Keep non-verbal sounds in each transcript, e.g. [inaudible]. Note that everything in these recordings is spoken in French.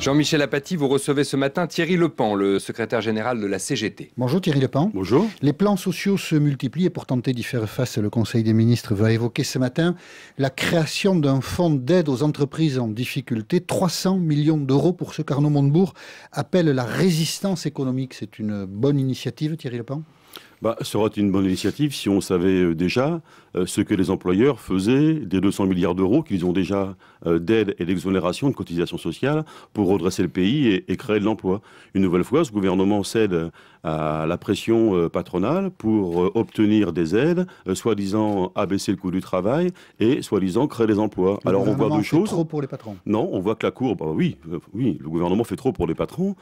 Jean-Michel Apathy, vous recevez ce matin Thierry Lepan, le secrétaire général de la CGT. Bonjour Thierry Lepan. Bonjour. Les plans sociaux se multiplient et pour tenter d'y faire face, le Conseil des ministres va évoquer ce matin la création d'un fonds d'aide aux entreprises en difficulté. 300 millions d'euros pour ce qu'Arnaud Montebourg appelle la résistance économique. C'est une bonne initiative Thierry Lepan bah, Ça une bonne initiative si on savait euh, déjà euh, ce que les employeurs faisaient des 200 milliards d'euros qu'ils ont déjà euh, d'aide et d'exonération de cotisations sociales pour redresser le pays et, et créer de l'emploi. Une nouvelle fois, ce gouvernement cède à la pression euh, patronale pour euh, obtenir des aides, euh, soi-disant abaisser le coût du travail et soi-disant créer des emplois. Alors on voit deux choses. trop pour les patrons. Non, on voit que la Cour, bah oui, oui, le gouvernement fait trop pour les patrons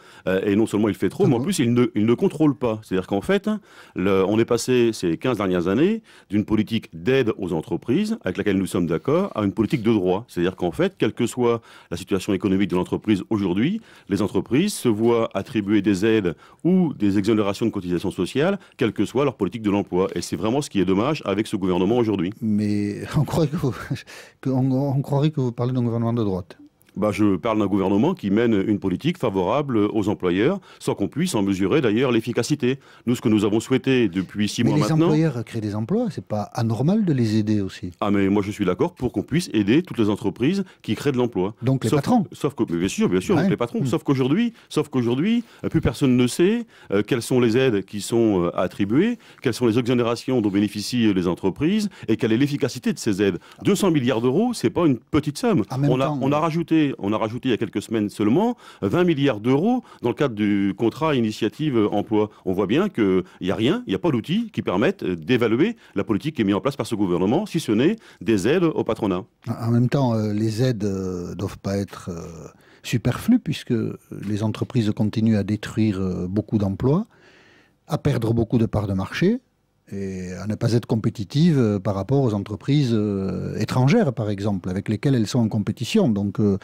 et non seulement il fait trop, ah mais en plus il ne, contrôle pas. C'est-à-dire qu'en fait, on est passé ces 15 dernières années d'une politique d'aide aux entreprises, avec laquelle nous sommes d'accord, à une politique de droit. C'est-à-dire qu'en fait, quelle que soit la situation économique de l'entreprise aujourd'hui, les entreprises se voient attribuer des aides ou des exigences exonération de cotisations sociales, quelle que soit leur politique de l'emploi. Et c'est vraiment ce qui est dommage avec ce gouvernement aujourd'hui. Mais [laughs] on que on, on croirait que vous parlez d'un gouvernement de droite. Bah, je parle d'un gouvernement qui mène une politique favorable aux employeurs, sans qu'on puisse en mesurer d'ailleurs l'efficacité. Nous, ce que nous avons souhaité depuis six mois les maintenant... Les employeurs créent des emplois, c'est pas anormal de les aider aussi. Ah mais moi je suis d'accord pour qu'on puisse aider toutes les entreprises qui créent de l'emploi. Donc les patrons. Sauf que bien sûr, bien sûr, les patrons. Mm. Sauf qu'aujourd'hui, sauf qu'aujourd'hui, euh, plus personne ne sait euh, quelles sont les aides qui sont euh, attribuées, quelles sont les exonérations dont bénéficient les entreprises et quelle est l'efficacité de ces aides. 200 milliards d'euros, c'est pas une petite somme. a, on a rajouté on a rajouté il y a quelques semaines seulement 20 milliards d'euros dans le cadre du contrat initiative euh, emploi. On voit bien qu'il n'y a rien, il n'y a pas d'outils qui permettent euh, d'évaluer la politique qui est mise en place par ce gouvernement, si ce n'est des aides au patronat. En même temps, euh, les aides ne doivent pas être superflues puisque les entreprises continuent à détruire beaucoup d'emplois, à perdre beaucoup de parts de marché et à ne pas être compétitive euh, par rapport aux entreprises euh, étrangères, par exemple, avec lesquelles elles sont en compétition. Donc, euh,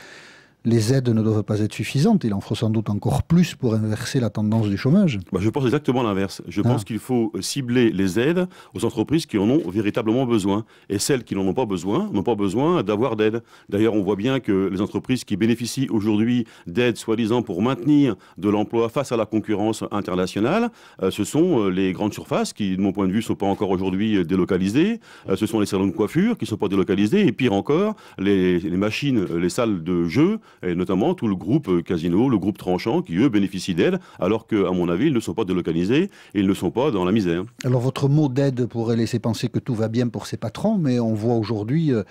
les aides ne doivent pas être suffisantes. Il en faut sans doute encore plus pour inverser la tendance du chômage. Bah, je pense exactement l'inverse. Je pense ah. qu'il faut cibler les aides aux entreprises qui en ont véritablement besoin. Et celles qui n'en ont pas besoin n'ont pas besoin d'avoir d'aide. D'ailleurs, on voit bien que les entreprises qui bénéficient aujourd'hui d'aides soi-disant pour maintenir de l'emploi face à la concurrence internationale, euh, ce sont euh, les grandes surfaces qui, de mon point de vue, ne sont pas encore aujourd'hui euh, délocalisées. ce sont les salons de coiffure qui ne sont pas délocalisés. Et pire encore, les, les machines, les salles de jeu et notamment tout le groupe euh, Casino, le groupe Tranchant, qui eux bénéficient d'aide, alors qu'à mon avis, ils ne sont pas délocalisés, et ils ne sont pas dans la misère. Alors votre mot d'aide pourrait laisser penser que tout va bien pour ces patrons, mais on voit aujourd'hui... Euh,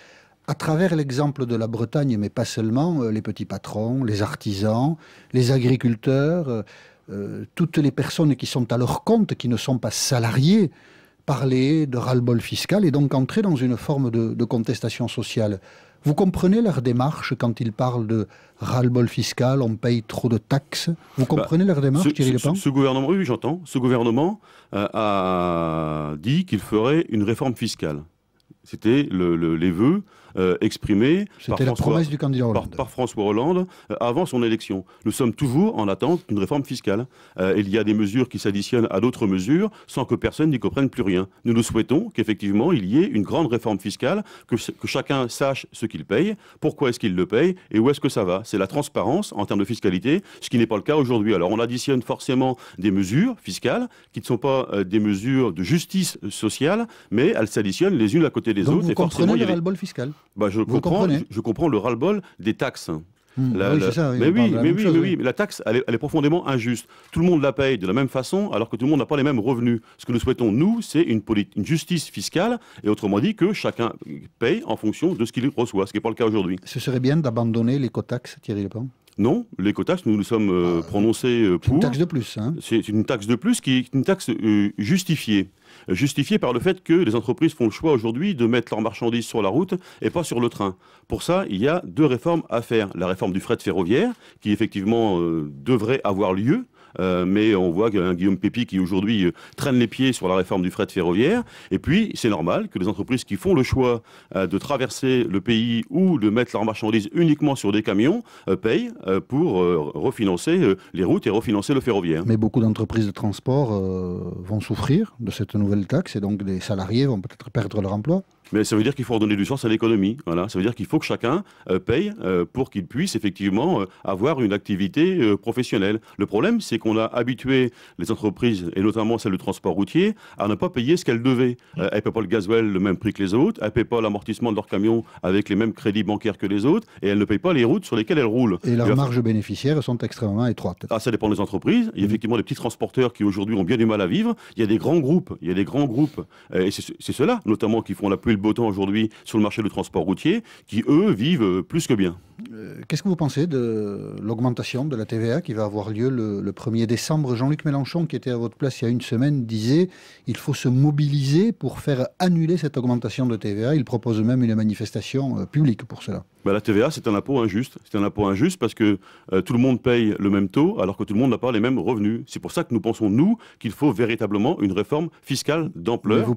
à travers l'exemple de la Bretagne, mais pas seulement, euh, les petits patrons, les artisans, les agriculteurs, toutes les personnes qui sont à leur compte, qui ne sont pas salariés, parler de ras-le-bol fiscal et donc entrer dans une forme de contestation sociale. Vous comprenez leur démarche quand ils parlent de ras-le-bol fiscal, on paye trop de taxes Vous bah, comprenez leur démarche, ce, Thierry ce, ce, gouvernement, oui, j'entends. Ce gouvernement euh, a dit qu'il ferait une réforme fiscale. C'était les vœux euh, exprimé par François, Hollande. François euh, Hollande avant son élection. Nous sommes toujours en attente d'une réforme fiscale. Euh, il y a des mesures qui s'additionnent à d'autres mesures sans que personne n'y comprenne plus rien. Nous nous souhaitons qu'effectivement il y ait une grande réforme fiscale, que, chacun sache ce qu'il paye, pourquoi est-ce qu'il le paye et où est-ce que ça va. C'est la transparence en termes de fiscalité, ce qui n'est pas le cas aujourd'hui. Alors on additionne forcément des mesures fiscales qui ne sont pas des mesures de justice sociale, mais elles s'additionnent les unes à côté des autres. et comprenez il y ras-le-bol fiscal bah, je, comprends, je, comprends le ras-le-bol des taxes. mais oui, la taxe, elle est, profondément injuste. Tout le monde la paye de la même façon, alors que tout le monde n'a pas les mêmes revenus. Ce que nous souhaitons, nous, c'est une, une, justice fiscale, et autrement dit, que chacun paye en fonction de ce qu'il reçoit, ce qui n'est pas le cas aujourd'hui. Ce serait bien d'abandonner l'éco-taxe, Thierry Lepant non, l'écotaxe, nous nous sommes euh, ah, prononcés pour. Euh, c'est une taxe de plus. Hein. C'est une taxe de plus qui est une taxe euh, justifiée. Justifiée par le fait que les entreprises font le choix aujourd'hui de mettre leurs marchandises sur la route et pas sur le train. Pour ça, il y a deux réformes à faire. La réforme du fret ferroviaire, qui effectivement devrait avoir lieu, euh, mais on voit qu'un Guillaume Pépi qui aujourd'hui euh, traîne les pieds sur la réforme du fret ferroviaire. Et puis, c'est normal que les entreprises qui font le choix euh, de traverser le pays ou de mettre leurs marchandises uniquement sur des camions payent pour refinancer les routes et refinancer le ferroviaire. Mais beaucoup d'entreprises de transport vont souffrir de cette nouvelle taxe et donc des salariés vont peut-être perdre leur emploi mais ça veut dire qu'il faut redonner du sens à l'économie. Voilà. Ça veut dire qu'il faut que chacun euh, paye euh, pour qu'il puisse effectivement euh, avoir une activité professionnelle. Le problème, c'est qu'on a habitué les entreprises, et notamment celles du transport routier, à ne pas payer ce qu'elles devaient. Mm. elles ne paient pas le gasoil le même prix que les autres, elles ne paient pas l'amortissement de leur camion avec les mêmes crédits bancaires que les autres, et elles ne paye pas les routes sur lesquelles elles roulent. Et leurs marges bénéficiaires sont extrêmement étroites. Ah, ça dépend des entreprises. Il y a mm. effectivement des petits transporteurs qui aujourd'hui ont bien du mal à vivre. Il y a des grands groupes, il y a des grands groupes, et c'est ceux-là notamment qui font la plus beau aujourd'hui sur le marché du transport routier, qui eux vivent euh, plus que bien. Euh, qu'est-ce que vous pensez de l'augmentation de la TVA qui va avoir lieu le, 1er décembre Jean-Luc Mélenchon, qui était à votre place il y a une semaine, disait il faut se mobiliser pour faire annuler cette augmentation de TVA. Il propose même une manifestation euh, publique pour cela. Bah, la TVA, c'est un impôt injuste. C'est un impôt injuste parce que euh, tout le monde paye le même taux alors que tout le monde n'a pas les mêmes revenus. C'est pour ça que nous pensons, nous, qu'il faut véritablement une réforme fiscale d'ampleur.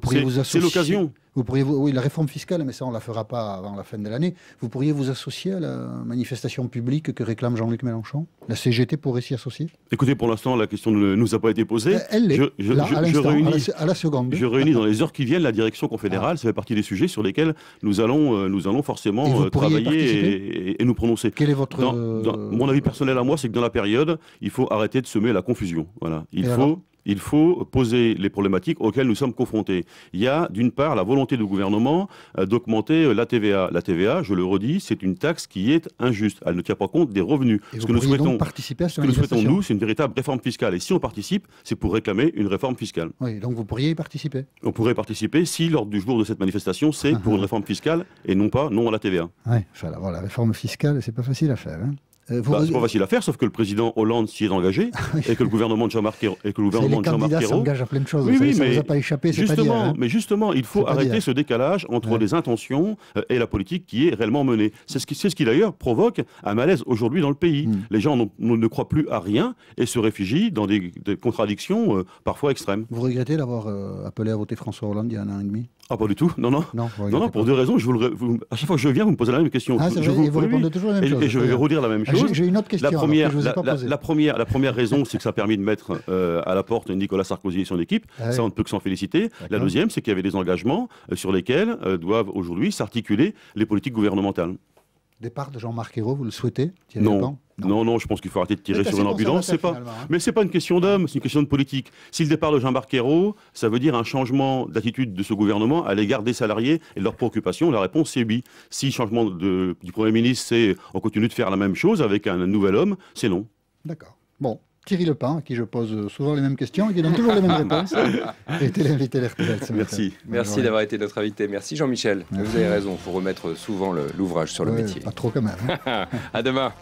C'est l'occasion. Vous pourriez vous, oui, la réforme fiscale, mais ça, on ne la fera pas avant la fin de l'année. Vous pourriez vous associer à la manifestation publique que réclame Jean-Luc Mélenchon La CGT pourrait s'y associer Écoutez, pour l'instant, la question ne nous a pas été posée. Ben, elle l'est, je, réunis, à, la, seconde. Je réunis dans les heures qui viennent la direction confédérale. Ah. Ça fait partie des sujets sur lesquels nous allons, euh, nous allons forcément euh, travailler et, nous prononcer. Quel est votre mon avis personnel à moi, c'est que dans la période, il faut arrêter de semer la confusion. Voilà, il faut il faut poser les problématiques auxquelles nous sommes confrontés. Il y a d'une part la volonté du gouvernement euh, d'augmenter euh, la TVA. La TVA, je le redis, c'est une taxe qui est injuste. Elle ne tient pas compte des revenus. ce que nous souhaitons, ce que nous souhaitons nous, c'est une véritable réforme fiscale. Et si on participe, c'est pour réclamer une réforme fiscale. Oui, donc vous pourriez y participer. On pourrait participer si lors du jour de cette manifestation, c'est ah, pour ah. une réforme fiscale et non pas non à la TVA. Oui, voilà, la réforme fiscale, c'est pas facile à faire. Hein. Euh, bah, c'est pas facile à faire, sauf que le président Hollande s'y est engagé [laughs] ah et que le gouvernement de Jean-Marc Ayrault. Et que le les candidats s'engagent à plein de choses. Oui, ça, mais, vous a pas échappé. Justement, pas hein. dire, mais justement, il faut arrêter hein. ce décalage entre les intentions euh, et la politique qui est réellement menée. C'est ce qui, ce qui d'ailleurs provoque un malaise aujourd'hui dans le pays. Hmm. Les gens ne croient plus à rien et se réfugient dans des, contradictions euh, parfois extrêmes. Vous regrettez d'avoir appelé à voter François Hollande il y a un an et demi ah, pas du tout, non, non. Non, non, pour deux raisons. Je à chaque fois que je viens, vous me posez la même question. Ah, je vous... répondez toujours la même je vais redire la même ah, chose. J'ai une autre question. La première, la, première, la première raison, c'est que ça a permis de mettre euh, à la porte Nicolas Sarkozy et son équipe. Ah ça, on ne peut que s'en féliciter. La deuxième, c'est qu'il y avait des engagements euh, sur lesquels euh, doivent aujourd'hui s'articuler les politiques gouvernementales. Départ de Jean-Marc Ayrault, vous le souhaitez non. non. non, je pense qu'il faut arrêter de tirer sur une ambulance. C'est pas, hein. mais c'est pas une question d'homme, c'est une question de politique. Si le départ de Jean-Marc Ayrault, ça veut dire un changement d'attitude de ce gouvernement à l'égard des salariés et de leurs préoccupations, la réponse c'est oui. Si changement du Premier ministre, c'est on continue de faire la même chose avec un nouvel homme, c'est non. D'accord. Bon, Thierry Lepin, à qui je pose souvent les mêmes questions et qui donne toujours les mêmes [laughs] réponses, l'invité bah. Merci. Merci d'avoir été notre invité. Merci Jean-Michel. Vous avez raison, il faut remettre souvent l'ouvrage sur le métier. Pas trop quand même. Hein. [laughs] À demain.